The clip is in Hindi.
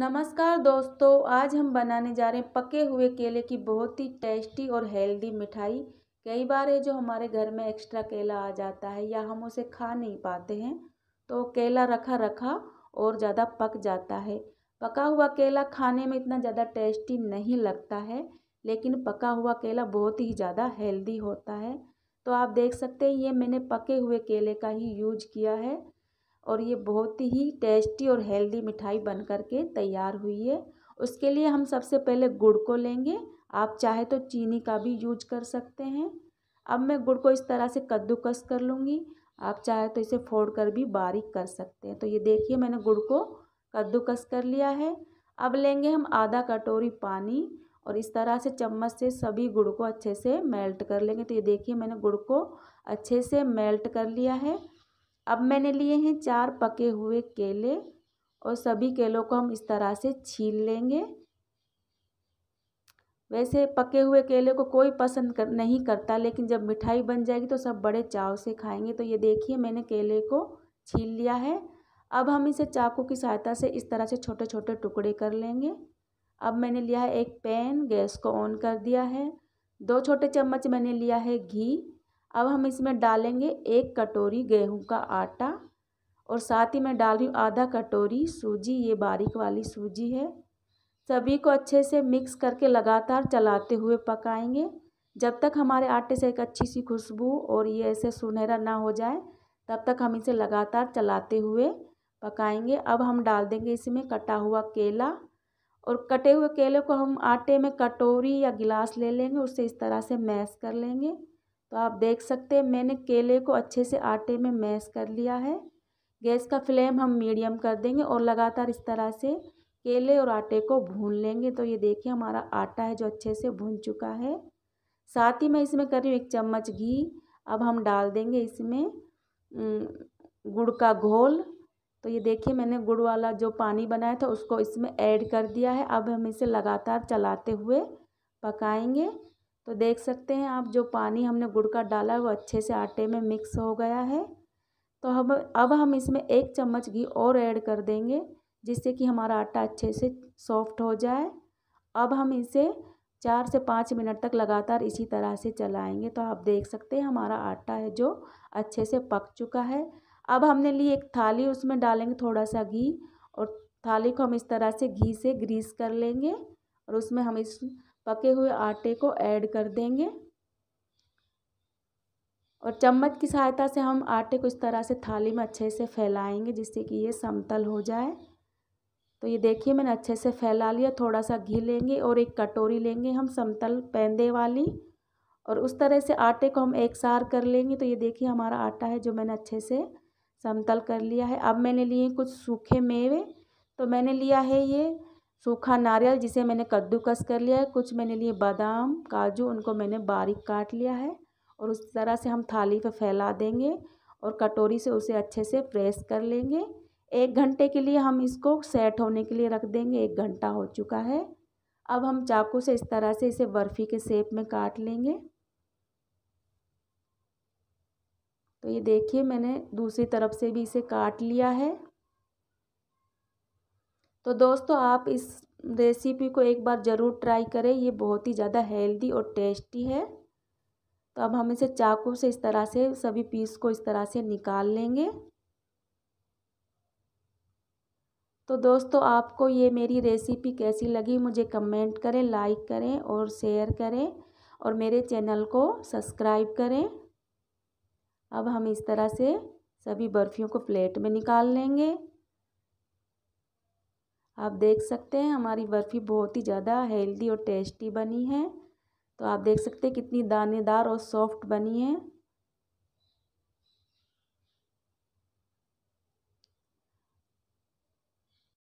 नमस्कार दोस्तों आज हम बनाने जा रहे हैं पके हुए केले की बहुत ही टेस्टी और हेल्दी मिठाई कई बार है जो हमारे घर में एक्स्ट्रा केला आ जाता है या हम उसे खा नहीं पाते हैं तो केला रखा रखा और ज़्यादा पक जाता है पका हुआ केला खाने में इतना ज़्यादा टेस्टी नहीं लगता है लेकिन पका हुआ केला बहुत ही ज़्यादा हेल्दी होता है तो आप देख सकते हैं ये मैंने पके हुए केले का ही यूज किया है और ये बहुत ही टेस्टी और हेल्दी मिठाई बन कर के तैयार हुई है उसके लिए हम सबसे पहले गुड़ को लेंगे आप चाहे तो चीनी का भी यूज कर सकते हैं अब मैं गुड़ को इस तरह से कद्दूकस कर लूँगी आप चाहे तो इसे फोड़ कर भी बारीक कर सकते हैं तो ये देखिए मैंने गुड़ को कद्दूकस कर लिया है अब लेंगे हम आधा कटोरी पानी और इस तरह से चम्मच से सभी गुड़ को अच्छे से मेल्ट कर लेंगे तो ये देखिए मैंने गुड़ को अच्छे से मेल्ट कर लिया है अब मैंने लिए हैं चार पके हुए केले और सभी केलों को हम इस तरह से छील लेंगे वैसे पके हुए केले को कोई पसंद कर नहीं करता लेकिन जब मिठाई बन जाएगी तो सब बड़े चाव से खाएंगे तो ये देखिए मैंने केले को छील लिया है अब हम इसे चाकू की सहायता से इस तरह से छोटे छोटे टुकड़े कर लेंगे अब मैंने लिया है एक पैन गैस को ऑन कर दिया है दो छोटे चम्मच मैंने लिया है घी अब हम इसमें डालेंगे एक कटोरी गेहूं का आटा और साथ ही मैं डाल रही हूँ आधा कटोरी सूजी ये बारीक वाली सूजी है सभी को अच्छे से मिक्स करके लगातार चलाते हुए पकाएंगे जब तक हमारे आटे से एक अच्छी सी खुशबू और ये ऐसे सुनहरा ना हो जाए तब तक हम इसे लगातार चलाते हुए पकाएंगे अब हम डाल देंगे इसमें कटा हुआ केला और कटे हुए केले को हम आटे में कटोरी या गिलास ले लेंगे उससे इस तरह से मैश कर लेंगे तो आप देख सकते हैं मैंने केले को अच्छे से आटे में मैश कर लिया है गैस का फ्लेम हम मीडियम कर देंगे और लगातार इस तरह से केले और आटे को भून लेंगे तो ये देखिए हमारा आटा है जो अच्छे से भून चुका है साथ ही मैं इसमें कर रही हूँ एक चम्मच घी अब हम डाल देंगे इसमें गुड़ का घोल तो ये देखिए मैंने गुड़ वाला जो पानी बनाया था उसको इसमें ऐड कर दिया है अब हम इसे लगातार चलाते हुए पकाएंगे तो देख सकते हैं आप जो पानी हमने गुड़ का डाला है वो अच्छे से आटे में मिक्स हो गया है तो हम अब हम इसमें एक चम्मच घी और ऐड कर देंगे जिससे कि हमारा आटा अच्छे से सॉफ्ट हो जाए अब हम इसे चार से पाँच मिनट तक लगातार इसी तरह से चलाएंगे तो आप देख सकते हैं हमारा आटा है जो अच्छे से पक चुका है अब हमने ली एक थाली उसमें डालेंगे थोड़ा सा घी और थाली को हम इस तरह से घी से ग्रीस कर लेंगे और उसमें हम इस पके हुए आटे को ऐड कर देंगे और चम्मच की सहायता से हम आटे को इस तरह से थाली में अच्छे से फैलाएंगे जिससे कि ये समतल हो जाए तो ये देखिए मैंने अच्छे से फैला लिया थोड़ा सा घी लेंगे और एक कटोरी लेंगे हम समतल पैंदे वाली और उस तरह से आटे को हम एक सार कर लेंगे तो ये देखिए हमारा आटा है जो मैंने अच्छे से समतल कर लिया है अब मैंने लिए कुछ सूखे मेवे तो मैंने लिया है ये सूखा नारियल जिसे मैंने कद्दूकस कर लिया है कुछ मैंने लिए बादाम काजू उनको मैंने बारीक काट लिया है और उस तरह से हम थाली पर फैला देंगे और कटोरी से उसे अच्छे से प्रेस कर लेंगे एक घंटे के लिए हम इसको सेट होने के लिए रख देंगे एक घंटा हो चुका है अब हम चाकू से इस तरह से इसे बर्फ़ी के सेप में काट लेंगे तो ये देखिए मैंने दूसरी तरफ से भी इसे काट लिया है तो दोस्तों आप इस रेसिपी को एक बार ज़रूर ट्राई करें ये बहुत ही ज़्यादा हेल्दी और टेस्टी है तो अब हम इसे चाकू से इस तरह से सभी पीस को इस तरह से निकाल लेंगे तो दोस्तों आपको ये मेरी रेसिपी कैसी लगी मुझे कमेंट करें लाइक करें और शेयर करें और मेरे चैनल को सब्सक्राइब करें अब हम इस तरह से सभी बर्फ़ियों को प्लेट में निकाल लेंगे आप देख सकते हैं हमारी बर्फ़ी बहुत ही ज़्यादा हेल्दी और टेस्टी बनी है तो आप देख सकते हैं कितनी दानेदार और सॉफ्ट बनी है